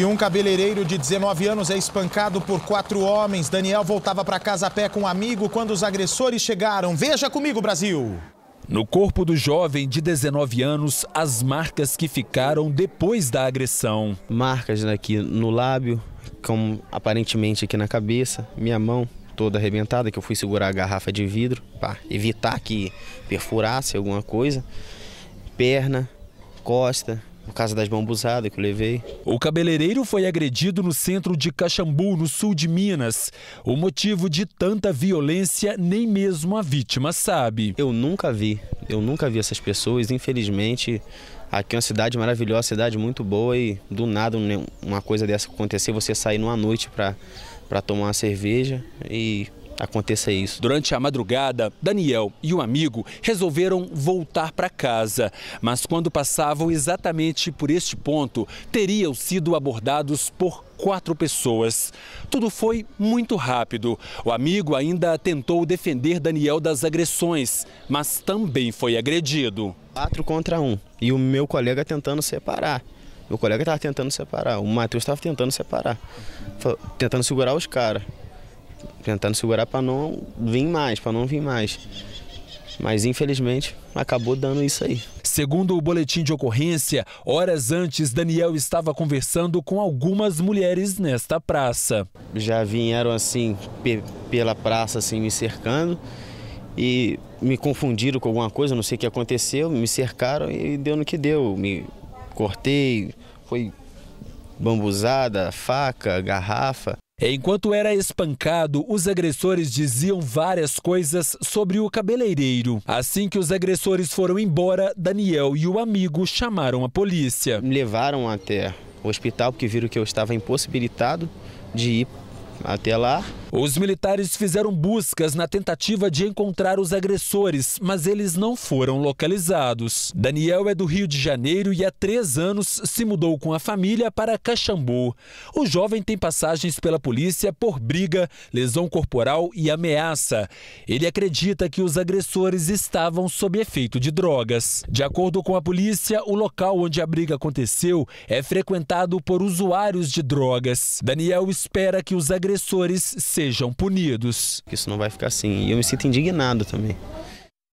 E um cabeleireiro de 19 anos é espancado por quatro homens. Daniel voltava para casa a pé com um amigo quando os agressores chegaram. Veja comigo, Brasil! No corpo do jovem de 19 anos, as marcas que ficaram depois da agressão. Marcas né, aqui no lábio, como aparentemente aqui na cabeça, minha mão toda arrebentada, que eu fui segurar a garrafa de vidro para evitar que perfurasse alguma coisa. Perna, costa, por causa das bambuzadas que eu levei. O cabeleireiro foi agredido no centro de Caxambu, no sul de Minas. O motivo de tanta violência nem mesmo a vítima sabe. Eu nunca vi, eu nunca vi essas pessoas. Infelizmente, aqui é uma cidade maravilhosa, cidade muito boa e do nada uma coisa dessa acontecer, você sair numa noite para tomar uma cerveja e aconteça isso. Durante a madrugada, Daniel e um amigo resolveram voltar para casa, mas quando passavam exatamente por este ponto, teriam sido abordados por quatro pessoas. Tudo foi muito rápido. O amigo ainda tentou defender Daniel das agressões, mas também foi agredido. Quatro contra um. E o meu colega tentando separar. Meu colega estava tentando separar. O Matheus estava tentando separar. Tentando segurar os caras tentando segurar para não vir mais, para não vir mais. Mas infelizmente acabou dando isso aí. Segundo o boletim de ocorrência, horas antes Daniel estava conversando com algumas mulheres nesta praça. Já vieram assim pela praça assim me cercando e me confundiram com alguma coisa, não sei o que aconteceu, me cercaram e deu no que deu. Me cortei, foi bambuzada, faca, garrafa. É, enquanto era espancado, os agressores diziam várias coisas sobre o cabeleireiro. Assim que os agressores foram embora, Daniel e o amigo chamaram a polícia. Me levaram até o hospital porque viram que eu estava impossibilitado de ir até lá. Os militares fizeram buscas na tentativa de encontrar os agressores, mas eles não foram localizados. Daniel é do Rio de Janeiro e há três anos se mudou com a família para Caxambu. O jovem tem passagens pela polícia por briga, lesão corporal e ameaça. Ele acredita que os agressores estavam sob efeito de drogas. De acordo com a polícia, o local onde a briga aconteceu é frequentado por usuários de drogas. Daniel espera que os agressores se sejam punidos. Isso não vai ficar assim. E eu me sinto indignado também.